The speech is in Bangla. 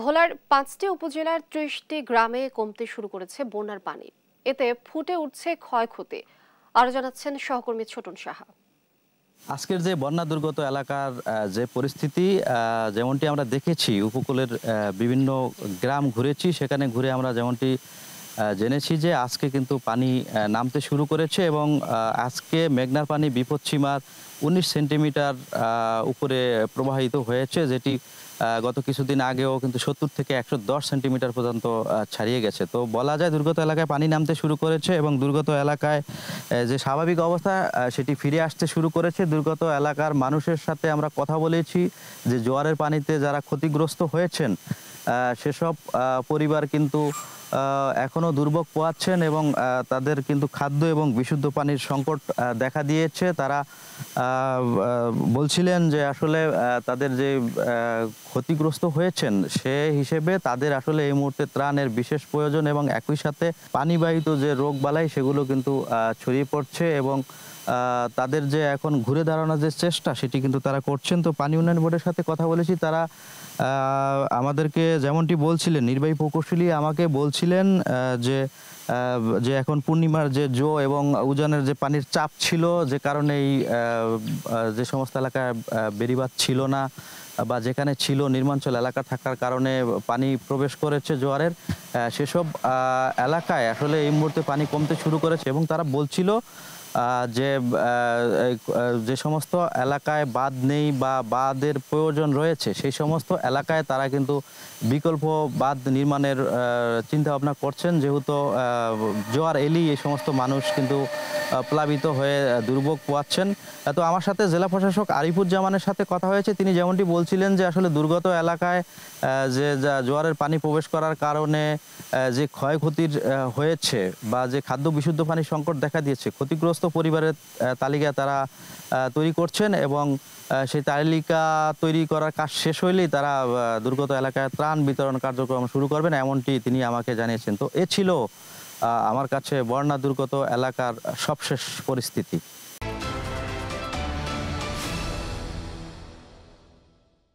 ভোলার পাঁচটি উপজেলার ত্রিশটি গ্রামে কমতে শুরু করেছে বন্যার পানি এতে ফুটে উঠছে ক্ষয়ক্ষতি আরো জানাচ্ছেন সহকর্মী ছোটন সাহা আজকের যে বন্যা দুর্গত এলাকার যে পরিস্থিতি যেমনটি আমরা দেখেছি উপকূলের বিভিন্ন গ্রাম ঘুরেছি সেখানে ঘুরে আমরা যেমনটি জেনেছি যে আজকে কিন্তু পানি নামতে শুরু করেছে এবং আজকে মেঘনার পানি বিপদসীমার উনিশ সেন্টিমিটার উপরে প্রবাহিত হয়েছে যেটি গত কিছুদিন আগেও কিন্তু সত্তর থেকে একশো দশ সেন্টিমিটার পর্যন্ত ছাড়িয়ে গেছে তো বলা যায় দুর্গত এলাকায় পানি নামতে শুরু করেছে এবং দুর্গত এলাকায় যে স্বাভাবিক অবস্থা সেটি ফিরে আসতে শুরু করেছে দুর্গত এলাকার মানুষের সাথে আমরা কথা বলেছি যে জোয়ারের পানিতে যারা ক্ষতিগ্রস্ত হয়েছেন সেসব পরিবার কিন্তু এখনও দুর্ভোগ পোয়াচ্ছেন এবং তাদের কিন্তু খাদ্য এবং বিশুদ্ধ পানির সংকট দেখা দিয়েছে তারা বলছিলেন যে আসলে তাদের যে ক্ষতিগ্রস্ত হয়েছেন সে হিসেবে তাদের আসলে এই মুহূর্তে ত্রাণের বিশেষ প্রয়োজন এবং একই সাথে পানিবাহিত যে রোগ বালাই সেগুলো কিন্তু ছড়িয়ে পড়ছে এবং তাদের যে এখন ঘুরে দাঁড়ানোর যে চেষ্টা সেটি কিন্তু তারা করছেন তো পানি উন্নয়ন বোর্ডের সাথে কথা বলেছি তারা আমাদেরকে যেমনটি বলছিলেন নির্বাহী প্রকৌশলী আমাকে বলছিল বলছিলেন যে যে এখন পূর্ণিমার যে জো এবং উজানের যে পানির চাপ ছিল যে কারণে এই যে সমস্ত এলাকায় বেরিবাদ ছিল না বা যেখানে ছিল নির্মাঞ্চল এলাকা থাকার কারণে পানি প্রবেশ করেছে জোয়ারের সেসব এলাকায় আসলে এই মুহূর্তে পানি কমতে শুরু করেছে এবং তারা বলছিল যে যে সমস্ত এলাকায় বাঁধ নেই বা বাঁধের প্রয়োজন রয়েছে সেই সমস্ত এলাকায় তারা কিন্তু বিকল্প বাঁধ নির্মাণের চিন্তা ভাবনা করছেন যেহেতু জোয়ার এলি এই সমস্ত মানুষ কিন্তু প্লাবিত হয়ে দুর্ভোগ পোয়াচ্ছেন তো আমার সাথে জেলা প্রশাসক আরিফুজ্জামানের সাথে কথা হয়েছে তিনি যেমনটি বলছিলেন যে আসলে দুর্গত এলাকায় যে জোয়ারের পানি প্রবেশ করার কারণে যে ক্ষয়ক্ষতির হয়েছে বা যে খাদ্য বিশুদ্ধ পানি সংকট দেখা দিয়েছে ক্ষতিগ্রস্ত পরিবারের তালিকা তারা তৈরি করছেন এবং সেই তালিকা তৈরি করার কাজ শেষ হইলেই তারা দুর্গত এলাকায় ত্রাণ বিতরণ কার্যক্রম শুরু করবেন এমনটি তিনি আমাকে জানিয়েছেন তো এ ছিল আমার কাছে বন্যা দুর্গত এলাকার সবশেষ পরিস্থিতি